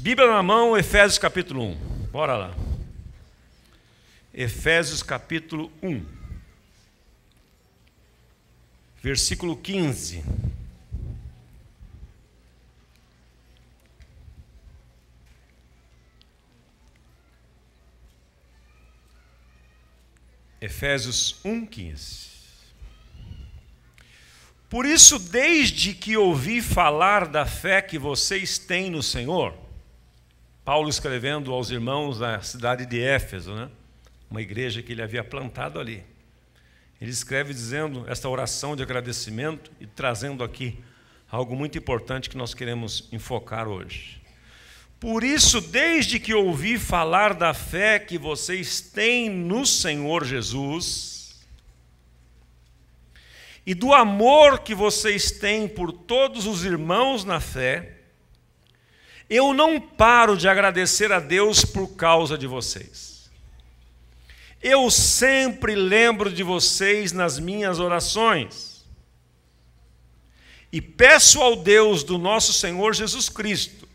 Bíblia na mão, Efésios capítulo 1. Bora lá. Efésios capítulo 1. Versículo 15. Efésios 1:15 Por isso, desde que ouvi falar da fé que vocês têm no Senhor, Paulo escrevendo aos irmãos da cidade de Éfeso, né? uma igreja que ele havia plantado ali. Ele escreve dizendo esta oração de agradecimento e trazendo aqui algo muito importante que nós queremos enfocar hoje. Por isso, desde que ouvi falar da fé que vocês têm no Senhor Jesus e do amor que vocês têm por todos os irmãos na fé, eu não paro de agradecer a Deus por causa de vocês. Eu sempre lembro de vocês nas minhas orações. E peço ao Deus do nosso Senhor Jesus Cristo,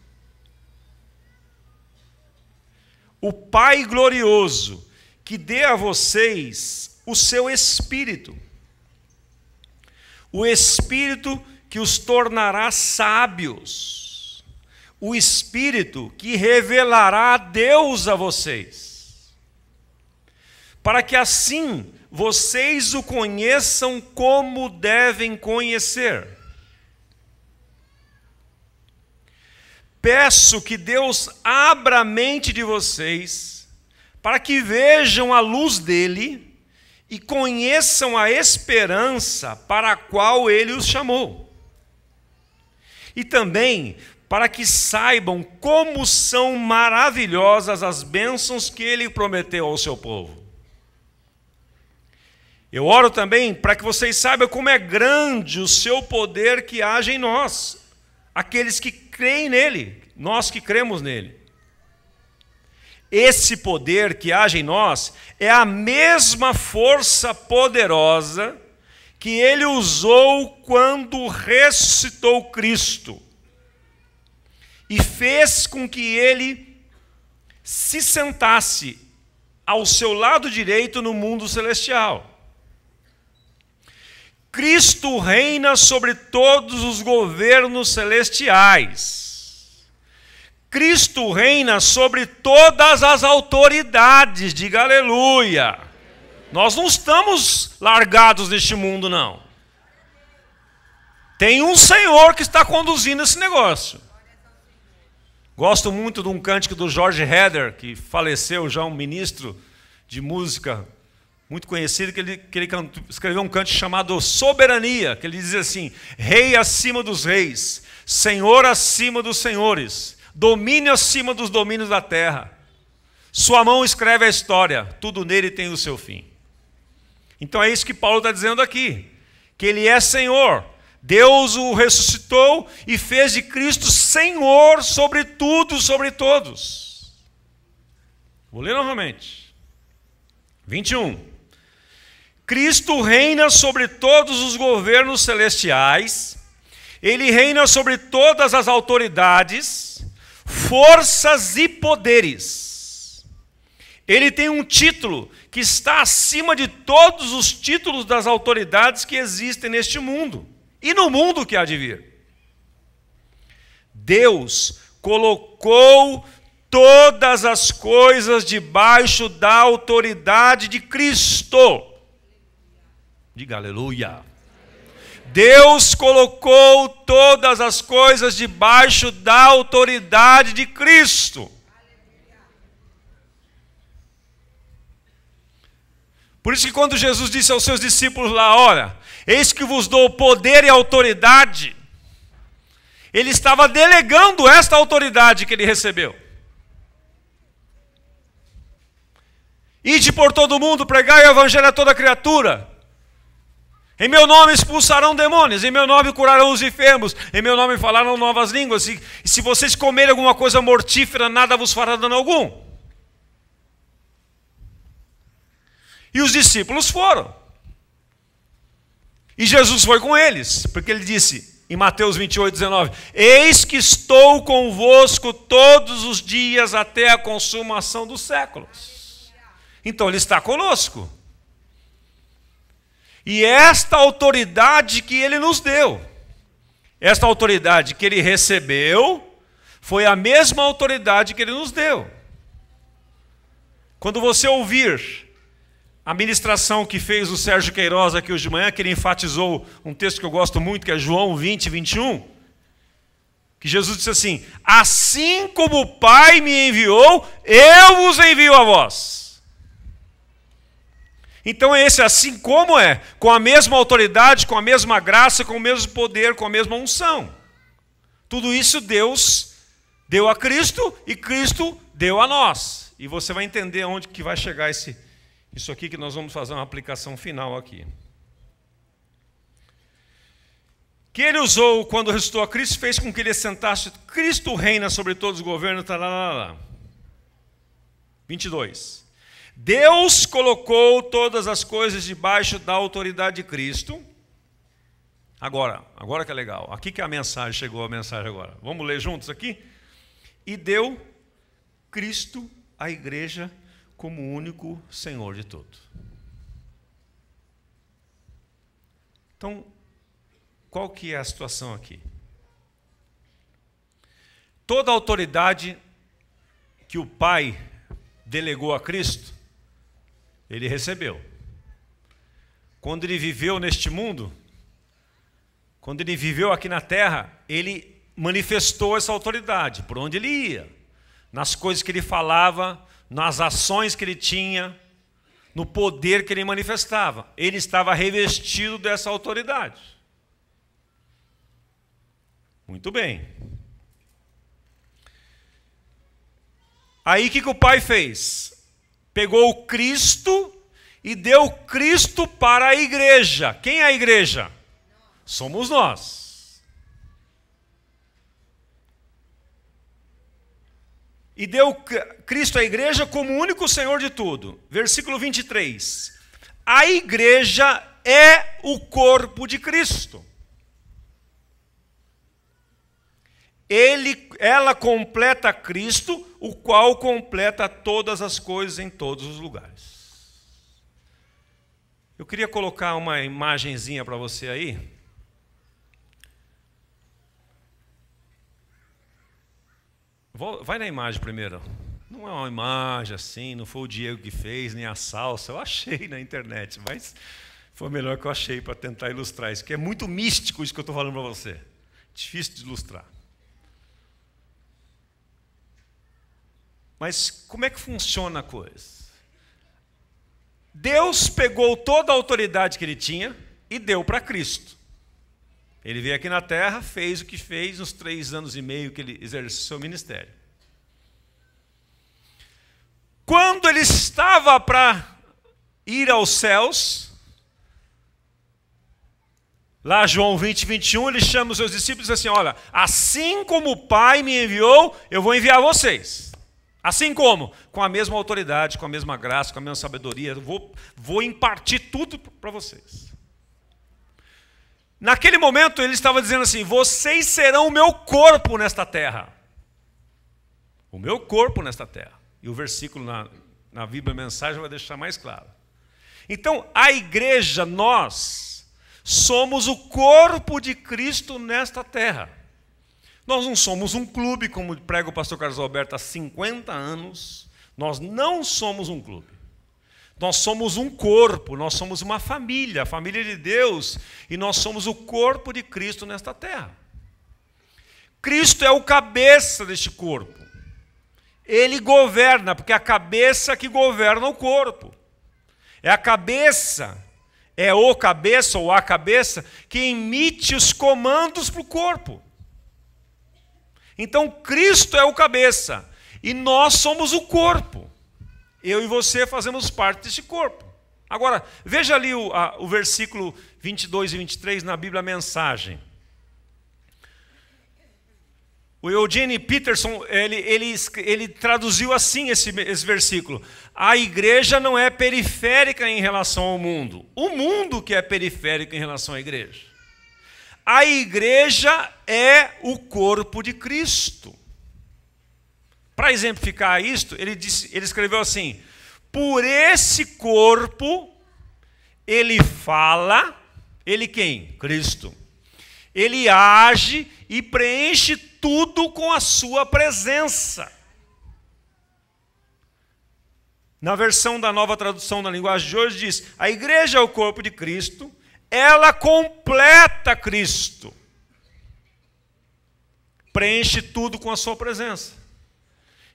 o Pai glorioso, que dê a vocês o seu espírito. O espírito que os tornará sábios o Espírito que revelará Deus a vocês, para que assim vocês o conheçam como devem conhecer. Peço que Deus abra a mente de vocês, para que vejam a luz dele e conheçam a esperança para a qual ele os chamou e também para que saibam como são maravilhosas as bênçãos que ele prometeu ao seu povo. Eu oro também para que vocês saibam como é grande o seu poder que age em nós, aqueles que creem nele, nós que cremos nele. Esse poder que age em nós é a mesma força poderosa que ele usou quando ressuscitou Cristo e fez com que ele se sentasse ao seu lado direito no mundo celestial. Cristo reina sobre todos os governos celestiais. Cristo reina sobre todas as autoridades, diga aleluia. Nós não estamos largados neste mundo, não. Tem um Senhor que está conduzindo esse negócio. Gosto muito de um cântico do George Heder, que faleceu já, um ministro de música muito conhecido, que ele, que ele canto, escreveu um cântico chamado Soberania, que ele diz assim: Rei acima dos reis, Senhor acima dos senhores, domínio acima dos domínios da terra. Sua mão escreve a história, tudo nele tem o seu fim. Então é isso que Paulo está dizendo aqui: que ele é Senhor, Deus o ressuscitou e fez de Cristo Senhor sobre tudo, sobre todos. Vou ler novamente. 21. Cristo reina sobre todos os governos celestiais, ele reina sobre todas as autoridades, forças e poderes. Ele tem um título que está acima de todos os títulos das autoridades que existem neste mundo e no mundo que há de vir. Deus colocou todas as coisas debaixo da autoridade de Cristo. Diga aleluia. Deus colocou todas as coisas debaixo da autoridade de Cristo. Por isso que quando Jesus disse aos seus discípulos lá, olha, Eis que vos dou poder e autoridade. Ele estava delegando esta autoridade que ele recebeu. Ide por todo mundo, pregai o evangelho a toda criatura. Em meu nome expulsarão demônios, em meu nome curarão os enfermos, em meu nome falarão novas línguas, e, e se vocês comerem alguma coisa mortífera, nada vos fará dano algum. E os discípulos foram. E Jesus foi com eles, porque ele disse em Mateus 28, 19: Eis que estou convosco todos os dias até a consumação dos séculos. Então ele está conosco. E esta autoridade que ele nos deu, esta autoridade que ele recebeu, foi a mesma autoridade que ele nos deu. Quando você ouvir a ministração que fez o Sérgio Queiroz aqui hoje de manhã, que ele enfatizou um texto que eu gosto muito, que é João 20, 21, que Jesus disse assim: Assim como o Pai me enviou, eu vos envio a vós. Então é esse assim como é, com a mesma autoridade, com a mesma graça, com o mesmo poder, com a mesma unção. Tudo isso Deus deu a Cristo e Cristo deu a nós. E você vai entender onde que vai chegar esse isso aqui que nós vamos fazer uma aplicação final aqui. Que ele usou quando ressuscitou a Cristo, fez com que ele sentasse, Cristo reina sobre todos os governos, 22. Tá Deus colocou todas as coisas debaixo da autoridade de Cristo. Agora, agora que é legal. Aqui que é a mensagem chegou, a mensagem agora. Vamos ler juntos aqui? E deu Cristo à igreja como o único Senhor de tudo. Então, qual que é a situação aqui? Toda a autoridade que o Pai delegou a Cristo, ele recebeu. Quando ele viveu neste mundo, quando ele viveu aqui na terra, ele manifestou essa autoridade por onde ele ia, nas coisas que ele falava, nas ações que ele tinha, no poder que ele manifestava. Ele estava revestido dessa autoridade. Muito bem. Aí o que, que o pai fez? Pegou o Cristo e deu Cristo para a igreja. Quem é a igreja? Somos nós. e deu Cristo à igreja como único Senhor de tudo. Versículo 23. A igreja é o corpo de Cristo. Ele, ela completa Cristo, o qual completa todas as coisas em todos os lugares. Eu queria colocar uma imagenzinha para você aí. Vai na imagem primeiro. Não é uma imagem assim, não foi o Diego que fez, nem a salsa. Eu achei na internet, mas foi o melhor que eu achei para tentar ilustrar isso, que é muito místico isso que eu estou falando para você. Difícil de ilustrar. Mas como é que funciona a coisa? Deus pegou toda a autoridade que ele tinha e deu para Cristo. Ele veio aqui na terra, fez o que fez nos três anos e meio que ele exerceu seu ministério. Quando ele estava para ir aos céus, lá João 20, 21, ele chama os seus discípulos assim: Olha, assim como o Pai me enviou, eu vou enviar vocês. Assim como? Com a mesma autoridade, com a mesma graça, com a mesma sabedoria, vou, vou impartir tudo para vocês. Naquele momento ele estava dizendo assim: vocês serão o meu corpo nesta terra. O meu corpo nesta terra. E o versículo na, na Bíblia Mensagem vai deixar mais claro. Então, a igreja, nós, somos o corpo de Cristo nesta terra. Nós não somos um clube, como prega o pastor Carlos Alberto há 50 anos. Nós não somos um clube. Nós somos um corpo, nós somos uma família, a família de Deus, e nós somos o corpo de Cristo nesta terra. Cristo é o cabeça deste corpo. Ele governa, porque é a cabeça que governa o corpo. É a cabeça, é o cabeça ou a cabeça que emite os comandos para o corpo. Então Cristo é o cabeça e nós somos o corpo eu e você fazemos parte desse corpo. Agora, veja ali o, a, o versículo 22 e 23 na Bíblia Mensagem. O Eugene Peterson, ele, ele, ele traduziu assim esse, esse versículo. A igreja não é periférica em relação ao mundo. O mundo que é periférico em relação à igreja. A igreja é o corpo de Cristo. Para exemplificar isto, ele, disse, ele escreveu assim: Por esse corpo ele fala, ele quem? Cristo. Ele age e preenche tudo com a sua presença. Na versão da nova tradução da linguagem de hoje diz: a igreja é o corpo de Cristo, ela completa Cristo. Preenche tudo com a sua presença.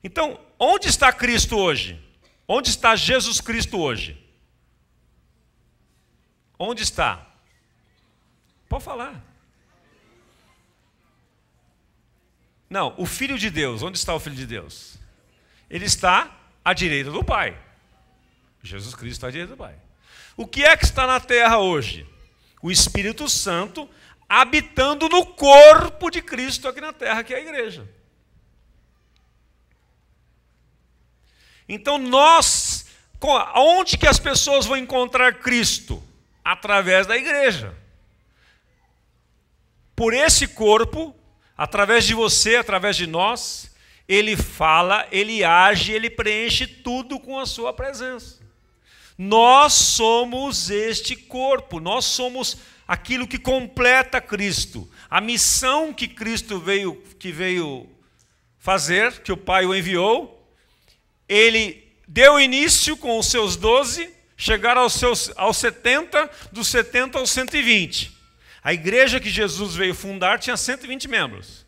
Então, onde está Cristo hoje? Onde está Jesus Cristo hoje? Onde está? Pode falar. Não, o Filho de Deus, onde está o Filho de Deus? Ele está à direita do Pai. Jesus Cristo está à direita do Pai. O que é que está na terra hoje? O Espírito Santo habitando no corpo de Cristo aqui na terra, que é a igreja. Então nós, onde que as pessoas vão encontrar Cristo? Através da igreja. Por esse corpo, através de você, através de nós, ele fala, ele age, ele preenche tudo com a sua presença. Nós somos este corpo, nós somos aquilo que completa Cristo. A missão que Cristo veio que veio fazer, que o Pai o enviou, ele deu início com os seus doze, chegaram aos, seus, aos 70, dos 70 aos 120. A igreja que Jesus veio fundar tinha 120 membros.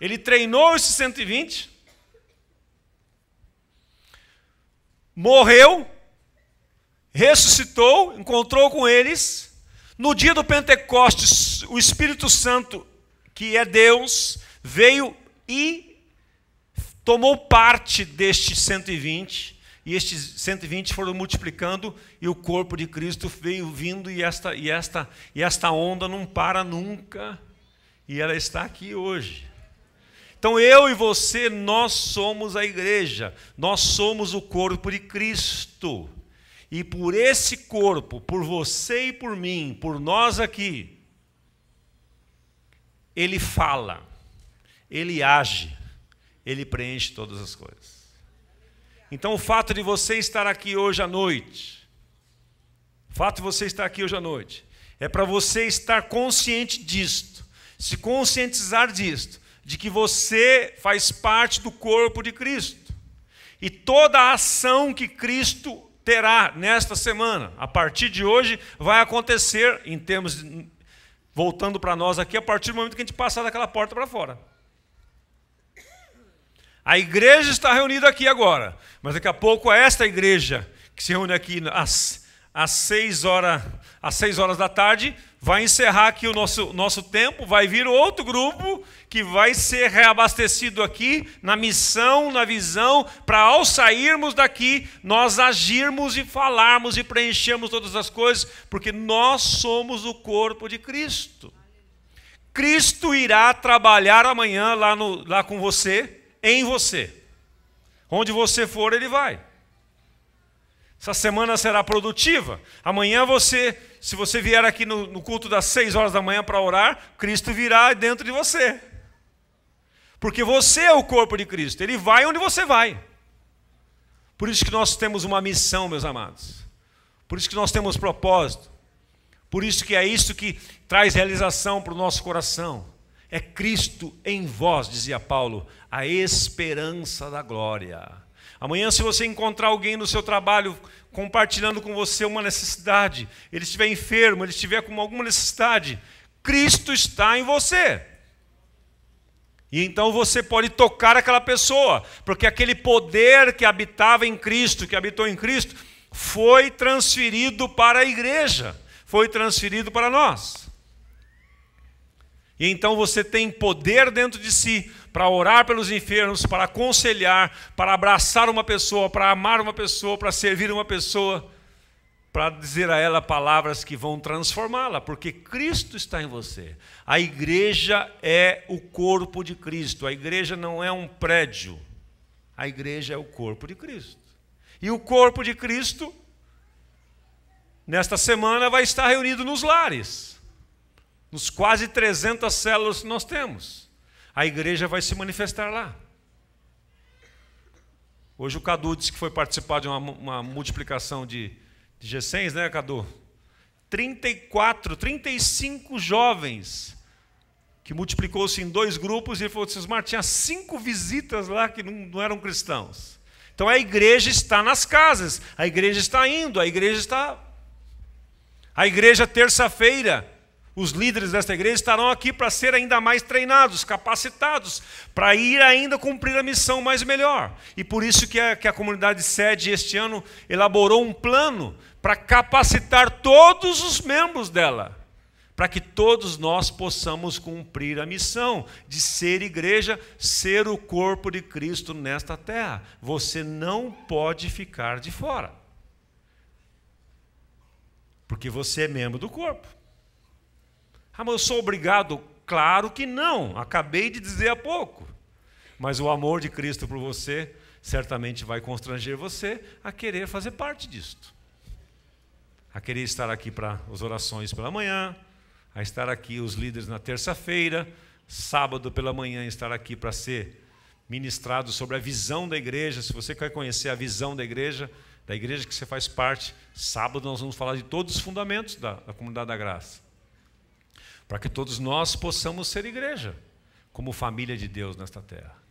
Ele treinou esses 120, morreu, ressuscitou, encontrou com eles. No dia do Pentecostes, o Espírito Santo, que é Deus, veio e tomou parte destes 120, e estes 120 foram multiplicando, e o corpo de Cristo veio vindo, e esta, e esta, e esta onda não para nunca, e ela está aqui hoje. Então eu e você, nós somos a igreja, nós somos o corpo de Cristo. E por esse corpo, por você e por mim, por nós aqui, ele fala, ele age, ele preenche todas as coisas. Então, o fato de você estar aqui hoje à noite, o fato de você estar aqui hoje à noite, é para você estar consciente disto, se conscientizar disto, de que você faz parte do corpo de Cristo. E toda a ação que Cristo terá nesta semana, a partir de hoje, vai acontecer, em termos, de, voltando para nós aqui, a partir do momento que a gente passar daquela porta para fora. A igreja está reunida aqui agora, mas daqui a pouco é esta igreja que se reúne aqui às, às, seis, horas, às seis horas da tarde, vai encerrar aqui o nosso, nosso tempo, vai vir outro grupo que vai ser reabastecido aqui na missão, na visão, para ao sairmos daqui, nós agirmos e falarmos e preenchermos todas as coisas, porque nós somos o corpo de Cristo. Cristo irá trabalhar amanhã lá, no, lá com você em você. Onde você for, ele vai. Essa semana será produtiva. Amanhã você, se você vier aqui no, no culto das seis horas da manhã para orar, Cristo virá dentro de você. Porque você é o corpo de Cristo, ele vai onde você vai. Por isso que nós temos uma missão, meus amados. Por isso que nós temos propósito. Por isso que é isso que traz realização para o nosso coração. É Cristo em vós, dizia Paulo, a esperança da glória. Amanhã, se você encontrar alguém no seu trabalho compartilhando com você uma necessidade, ele estiver enfermo, ele estiver com alguma necessidade, Cristo está em você. E então você pode tocar aquela pessoa, porque aquele poder que habitava em Cristo, que habitou em Cristo, foi transferido para a igreja, foi transferido para nós. E então você tem poder dentro de si para orar pelos enfermos, para aconselhar, para abraçar uma pessoa, para amar uma pessoa, para servir uma pessoa, para dizer a ela palavras que vão transformá-la, porque Cristo está em você. A igreja é o corpo de Cristo, a igreja não é um prédio, a igreja é o corpo de Cristo. E o corpo de Cristo, nesta semana, vai estar reunido nos lares nos quase 300 células que nós temos. A igreja vai se manifestar lá. Hoje o Cadu disse que foi participar de uma, uma multiplicação de, de G6, né, Cadu? 34, 35 jovens, que multiplicou-se em dois grupos, e ele falou: Cismar, assim, tinha cinco visitas lá que não, não eram cristãos. Então a igreja está nas casas, a igreja está indo, a igreja está. A igreja, terça-feira, os líderes desta igreja estarão aqui para ser ainda mais treinados, capacitados, para ir ainda cumprir a missão mais melhor. E por isso que a, que a comunidade sede este ano elaborou um plano para capacitar todos os membros dela, para que todos nós possamos cumprir a missão de ser igreja, ser o corpo de Cristo nesta terra. Você não pode ficar de fora. Porque você é membro do corpo. Ah, mas eu sou obrigado? Claro que não, acabei de dizer há pouco. Mas o amor de Cristo por você certamente vai constranger você a querer fazer parte disto. A querer estar aqui para as orações pela manhã, a estar aqui os líderes na terça-feira, sábado pela manhã estar aqui para ser ministrado sobre a visão da igreja. Se você quer conhecer a visão da igreja, da igreja que você faz parte, sábado nós vamos falar de todos os fundamentos da, da comunidade da graça para que todos nós possamos ser igreja, como família de Deus nesta terra.